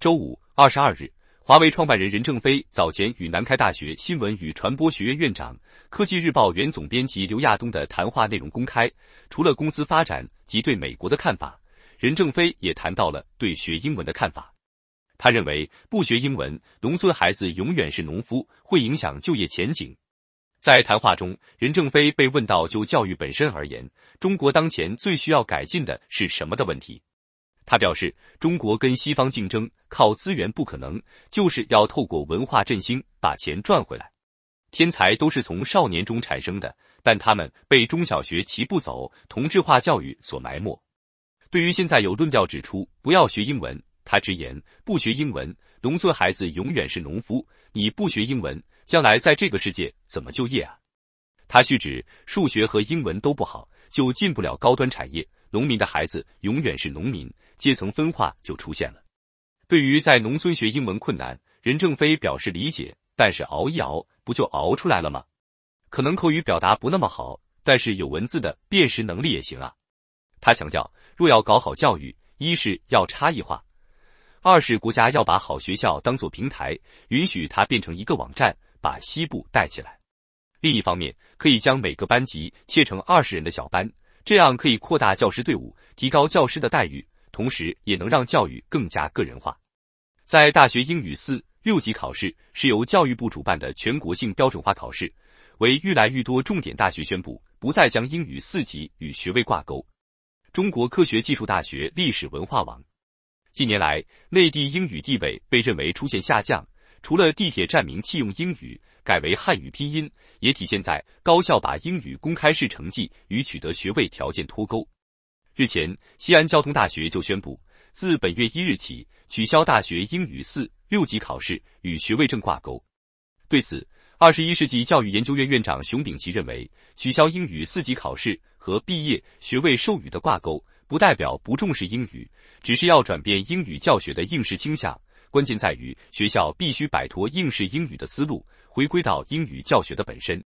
周五，二十二日，华为创办人任正非早前与南开大学新闻与传播学院院长、科技日报原总编辑刘亚东的谈话内容公开。除了公司发展及对美国的看法，任正非也谈到了对学英文的看法。他认为，不学英文，农村孩子永远是农夫，会影响就业前景。在谈话中，任正非被问到就教育本身而言，中国当前最需要改进的是什么的问题。他表示，中国跟西方竞争靠资源不可能，就是要透过文化振兴把钱赚回来。天才都是从少年中产生的，但他们被中小学齐步走同质化教育所埋没。对于现在有论调指出不要学英文，他直言不学英文，农村孩子永远是农夫。你不学英文，将来在这个世界怎么就业啊？他续指，数学和英文都不好，就进不了高端产业。农民的孩子永远是农民，阶层分化就出现了。对于在农村学英文困难，任正非表示理解，但是熬一熬不就熬出来了吗？可能口语表达不那么好，但是有文字的辨识能力也行啊。他强调，若要搞好教育，一是要差异化，二是国家要把好学校当做平台，允许它变成一个网站，把西部带起来。另一方面，可以将每个班级切成二十人的小班。这样可以扩大教师队伍，提高教师的待遇，同时也能让教育更加个人化。在大学英语四六级考试是由教育部主办的全国性标准化考试，为越来越多重点大学宣布不再将英语四级与学位挂钩。中国科学技术大学历史文化网，近年来内地英语地位被认为出现下降。除了地铁站名弃用英语，改为汉语拼音，也体现在高校把英语公开试成绩与取得学位条件脱钩。日前，西安交通大学就宣布，自本月1日起，取消大学英语四六级考试与学位证挂钩。对此，二十一世纪教育研究院院长熊丙奇认为，取消英语四级考试和毕业学位授予的挂钩，不代表不重视英语，只是要转变英语教学的应试倾向。关键在于，学校必须摆脱应试英语的思路，回归到英语教学的本身。